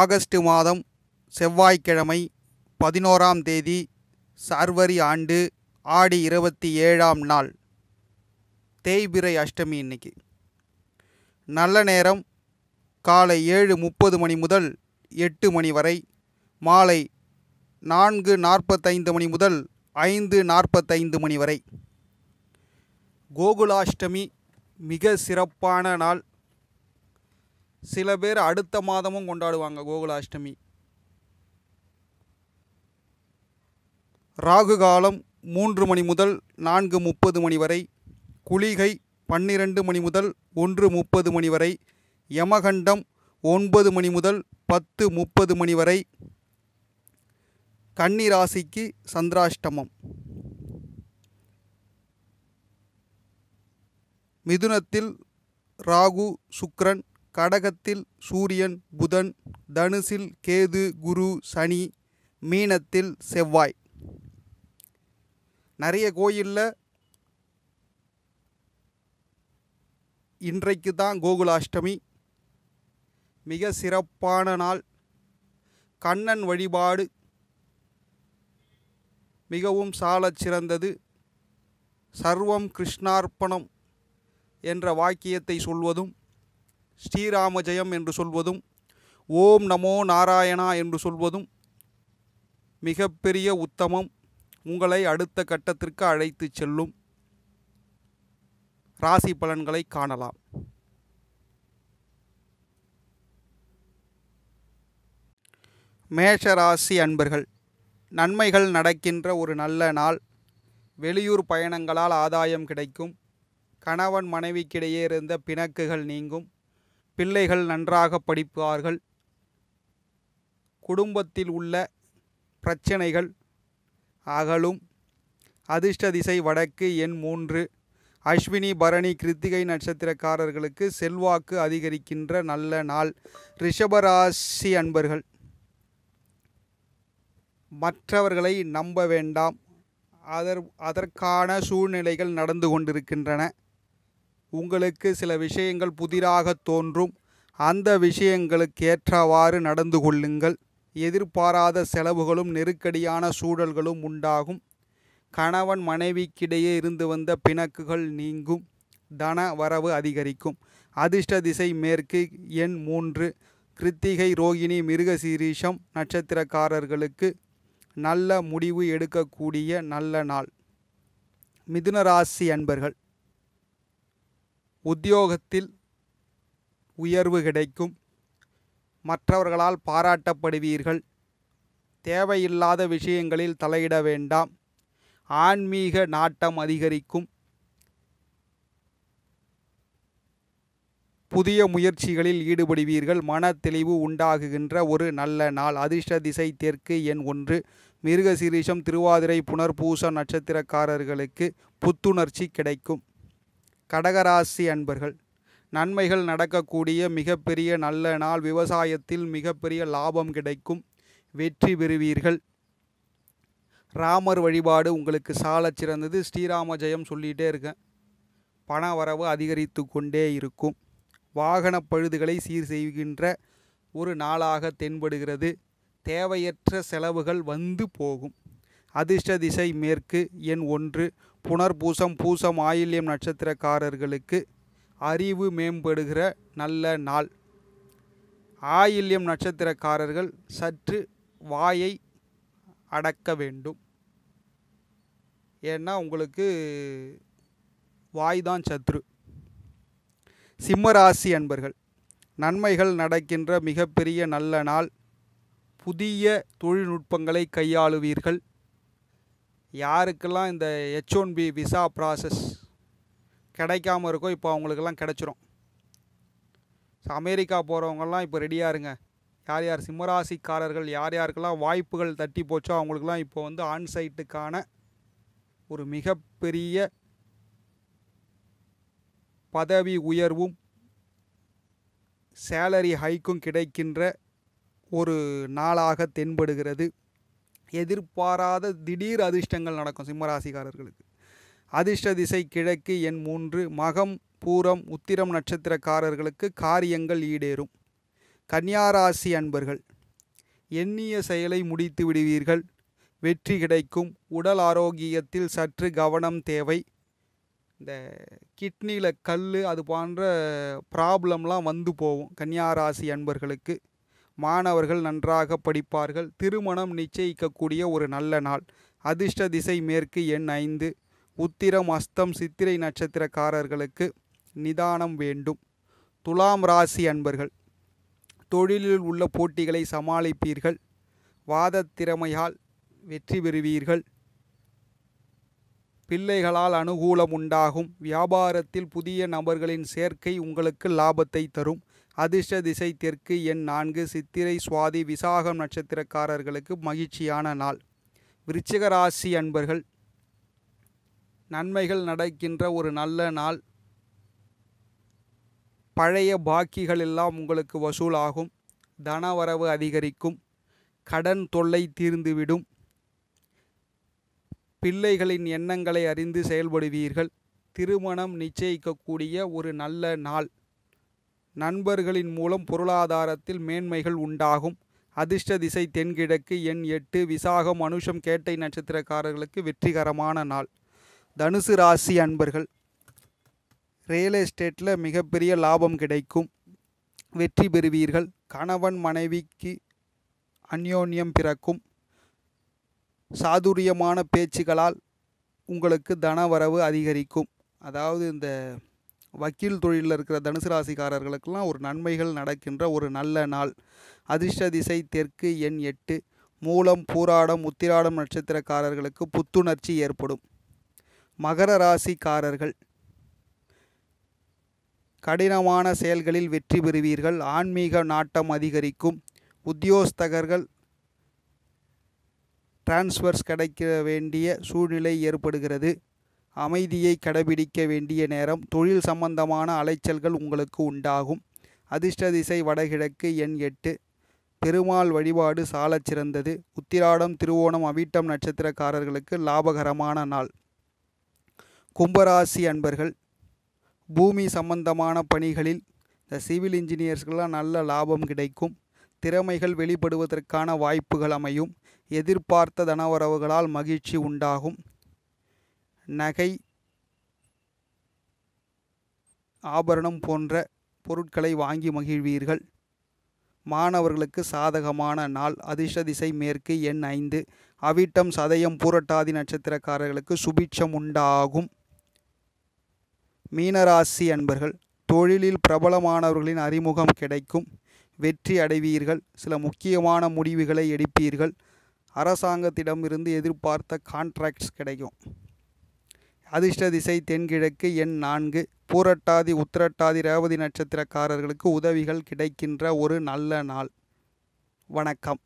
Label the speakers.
Speaker 1: August மாதம் செவ்வாய்க்கிழமை பதினோராம் தேதி சார்வரி ஆண்டு ஆடி இருபத்தி ஏழாம் நாள் தேய்பிரை அஷ்டமி இன்னைக்கு நல்ல நேரம் காலை ஏழு முப்பது மணி முதல் எட்டு மணி வரை மாலை நான்கு நாற்பத்தைந்து மணி முதல் ஐந்து நாற்பத்தைந்து மணி வரை கோகுலாஷ்டமி மிக சிறப்பான நாள் சில பேர் அடுத்த மாதமும் கொண்டாடுவாங்க கோகுலாஷ்டமி ராகு காலம் மூன்று மணி முதல் நான்கு முப்பது மணி வரை குளிகை பன்னிரண்டு மணி முதல் ஒன்று முப்பது மணி வரை யமகண்டம் ஒன்பது மணி முதல் பத்து முப்பது மணி வரை கன்னிராசிக்கு சந்திராஷ்டமம் மிதுனத்தில் ராகு சுக்ரன் கடகத்தில் சூரியன் புதன் தனுசில் கேது குரு சனி மீனத்தில் செவ்வாய் நிறைய கோயிலில் இன்றைக்கு தான் கோகுலாஷ்டமி மிக சிறப்பான நாள் கண்ணன் வழிபாடு மிகவும் சாலச் சிறந்தது சர்வம் கிருஷ்ணார்ப்பணம் என்ற வாக்கியத்தை சொல்வதும் ஸ்ரீராம ஜெயம் என்று சொல்வதும் ஓம் நமோ நாராயணா என்று சொல்வதும் மிகப்பெரிய உத்தமம் உங்களை அடுத்த கட்டத்திற்கு அழைத்து செல்லும் ராசி பலன்களை காணலாம் மேஷராசி அன்பர்கள் நன்மைகள் நடக்கின்ற ஒரு நல்ல நாள் வெளியூர் பயணங்களால் ஆதாயம் கிடைக்கும் கணவன் மனைவிக்கிடையே இருந்த பிணக்குகள் நீங்கும் பிள்ளைகள் நன்றாக படிப்பார்கள் குடும்பத்தில் உள்ள பிரச்சனைகள் அகலும் அதிர்ஷ்ட திசை வடக்கு எண் மூன்று அஸ்வினி பரணி கிருத்திகை நட்சத்திரக்காரர்களுக்கு செல்வாக்கு அதிகரிக்கின்ற நல்ல நாள் ரிஷபராசி அன்பர்கள் மற்றவர்களை நம்ப வேண்டாம் அதற் அதற்கான சூழ்நிலைகள் நடந்து கொண்டிருக்கின்றன உங்களுக்கு சில விஷயங்கள் புதிராக தோன்றும் அந்த விஷயங்களுக்கு ஏற்றவாறு நடந்து கொள்ளுங்கள் எதிர்பாராத செலவுகளும் நெருக்கடியான சூழல்களும் உண்டாகும் கணவன் மனைவிக்கிடையே இருந்து வந்த பிணக்குகள் நீங்கும் தன வரவு அதிகரிக்கும் அதிர்ஷ்ட திசை மேற்கு எண் மூன்று கிருத்திகை ரோகிணி மிருகசீரீஷம் நட்சத்திரக்காரர்களுக்கு நல்ல முடிவு எடுக்கக்கூடிய நல்ல நாள் மிதுன ராசி அன்பர்கள் உத்தியோகத்தில் உயர்வு கிடைக்கும் மற்றவர்களால் பாராட்டப்படுவீர்கள் தேவையில்லாத விஷயங்களில் தலையிட வேண்டாம் ஆன்மீக நாட்டம் அதிகரிக்கும் புதிய முயற்சிகளில் ஈடுபடுவீர்கள் மன தெளிவு உண்டாகுகின்ற ஒரு நல்ல நாள் அதிர்ஷ்ட திசை தெற்கு எண் ஒன்று மிருகசிரீஷம் திருவாதிரை புனர்பூச நட்சத்திரக்காரர்களுக்கு புத்துணர்ச்சி கிடைக்கும் கடகராசி அன்பர்கள் நன்மைகள் நடக்கக்கூடிய மிகப்பெரிய நல்ல நாள் விவசாயத்தில் மிகப்பெரிய லாபம் கிடைக்கும் வெற்றி பெறுவீர்கள் ராமர் வழிபாடு உங்களுக்கு சால சிறந்தது ஸ்ரீராம ஜெயம் சொல்லிகிட்டே இருக்கேன் பண வரவு அதிகரித்து கொண்டே இருக்கும் வாகன பழுதுகளை சீர் செய்கின்ற ஒரு நாளாக தென்படுகிறது தேவையற்ற செலவுகள் வந்து போகும் அதிர்ஷ்ட திசை மேற்கு எண் ஒன்று புனர்பூசம் பூசம் ஆயில்யம் நட்சத்திரக்காரர்களுக்கு அறிவு மேம்படுகிற நல்ல நாள் ஆயில்யம் நட்சத்திரக்காரர்கள் சற்று வாயை அடக்க வேண்டும் ஏன்னா உங்களுக்கு வாய் தான் சத்ரு சிம்மராசி அன்பர்கள் நன்மைகள் நடக்கின்ற மிகப்பெரிய நல்ல நாள் புதிய தொழில்நுட்பங்களை கையாளுவீர்கள் யாருக்கெல்லாம் இந்த H one B visa process கிடைக்காம இருக்கோ இப்போ அவங்களுக்கெல்லாம் கிடச்சிரும் ஸோ அமெரிக்கா போகிறவங்கெல்லாம் இப்போ ரெடியாக இருங்க யார் யார் சிம்மராசிக்காரர்கள் யார் யாருக்கெல்லாம் வாய்ப்புகள் தட்டி போச்சோ அவங்களுக்கெல்லாம் இப்போ வந்து ஆன்சைட்டுக்கான ஒரு மிகப்பெரிய பதவி உயர்வும் சேலரி ஹைக்கும் கிடைக்கின்ற ஒரு நாளாக தென்படுகிறது எதிர்பாராத திடீர் அதிர்ஷ்டங்கள் நடக்கும் சிம்மராசிக்காரர்களுக்கு அதிர்ஷ்ட திசை கிழக்கு எண் மூன்று மகம் பூரம் உத்திரம் நட்சத்திரக்காரர்களுக்கு காரியங்கள் ஈடேறும் கன்னியாராசி அன்பர்கள் எண்ணிய செயலை முடித்து விடுவீர்கள் வெற்றி கிடைக்கும் உடல் ஆரோக்கியத்தில் சற்று கவனம் தேவை இந்த கிட்னியில் கல் அது போன்ற ப்ராப்ளம்லாம் வந்து போகும் கன்னியாராசி அன்பர்களுக்கு மாணவர்கள் நன்றாக படிப்பார்கள் திருமணம் நிச்சயிக்கக்கூடிய ஒரு நல்ல நாள் அதிர்ஷ்ட திசை மேற்கு எண் ஐந்து உத்திரம் அஸ்தம் சித்திரை நட்சத்திரக்காரர்களுக்கு நிதானம் வேண்டும் துலாம் ராசி அன்பர்கள் தொழிலில் உள்ள போட்டிகளை சமாளிப்பீர்கள் வாதத்திறமையால் வெற்றி பெறுவீர்கள் பிள்ளைகளால் அனுகூலம் உண்டாகும் வியாபாரத்தில் புதிய நபர்களின் சேர்க்கை உங்களுக்கு லாபத்தை தரும் அதிர்ஷ்ட திசை தெற்கு எண் நான்கு சித்திரை சுவாதி விசாகம் நட்சத்திரக்காரர்களுக்கு மகிழ்ச்சியான நாள் விருச்சிகராசி அன்பர்கள் நன்மைகள் நடக்கின்ற ஒரு நல்ல நாள் பழைய பாக்கிகள் எல்லாம் உங்களுக்கு வசூலாகும் தனவரவு அதிகரிக்கும் கடன் தொல்லை தீர்ந்துவிடும் பிள்ளைகளின் எண்ணங்களை அறிந்து செயல்படுவீர்கள் திருமணம் நிச்சயிக்கக்கூடிய ஒரு நல்ல நாள் நண்பர்களின் மூலம் பொருளாதாரத்தில் மேன்மைகள் உண்டாகும் அதிர்ஷ்ட திசை தென்கிழக்கு எண் எட்டு விசாகம் அனுஷம் கேட்டை நட்சத்திரக்காரர்களுக்கு வெற்றிகரமான நாள் தனுசு ராசி அன்பர்கள் ரியல் எஸ்டேட்டில் மிகப்பெரிய லாபம் கிடைக்கும் வெற்றி பெறுவீர்கள் கணவன் மனைவிக்கு அந்யோன்யம் பிறக்கும் சாதுரியமான பேச்சுக்களால் உங்களுக்கு தனவரவு அதிகரிக்கும் அதாவது இந்த வக்கீல் தொழிலில் இருக்கிற தனுசு ராசிக்காரர்களுக்கெல்லாம் ஒரு நன்மைகள் நடக்கின்ற ஒரு நல்ல நாள் அதிர்ஷ்ட திசை தெற்கு எண் எட்டு மூலம் பூராடம் உத்திராடம் நட்சத்திரக்காரர்களுக்கு புத்துணர்ச்சி ஏற்படும் மகர ராசிக்காரர்கள் கடினமான செயல்களில் வெற்றி பெறுவீர்கள் ஆன்மீக நாட்டம் அதிகரிக்கும் உத்தியோஸ்தகர்கள் டிரான்ஸ்ஃபர்ஸ் கிடைக்க வேண்டிய சூழ்நிலை ஏற்படுகிறது அமைதியை கடைபிடிக்க வேண்டிய நேரம் தொழில் சம்பந்தமான அலைச்சல்கள் உங்களுக்கு உண்டாகும் அதிர்ஷ்ட திசை வடகிழக்கு எண் எட்டு பெருமாள் வழிபாடு சாலச் சிறந்தது உத்திராடம் திருவோணம் அவிட்டம் நட்சத்திரக்காரர்களுக்கு லாபகரமான நாள் கும்பராசி அன்பர்கள் பூமி சம்பந்தமான பணிகளில் இந்த சிவில் இன்ஜினியர்ஸ்க்கெல்லாம் நல்ல லாபம் கிடைக்கும் திறமைகள் வெளிப்படுவதற்கான வாய்ப்புகள் அமையும் எதிர்பார்த்த தனவரவுகளால் மகிழ்ச்சி உண்டாகும் நகை ஆபரணம் போன்ற பொருட்களை வாங்கி மகிழ்வீர்கள் மாணவர்களுக்கு சாதகமான நாள் அதிர்ஷ்ட திசை மேற்கு எண் ஐந்து அவிட்டம் சதயம் பூரட்டாதி நட்சத்திரக்காரர்களுக்கு சுபிட்சம் உண்டாகும் மீனராசி அன்பர்கள் தொழிலில் பிரபலமானவர்களின் அறிமுகம் கிடைக்கும் வெற்றி அடைவீர்கள் சில முக்கியமான முடிவுகளை எடுப்பீர்கள் அரசாங்கத்திடமிருந்து எதிர்பார்த்த கான்ட்ராக்ட்ஸ் கிடைக்கும் அதிர்ஷ்ட திசை தென்கிழக்கு எண் நான்கு பூரட்டாதி உத்திரட்டாதி ரேவதி நட்சத்திரக்காரர்களுக்கு உதவிகள் கிடைக்கின்ற ஒரு நல்ல நாள் வணக்கம்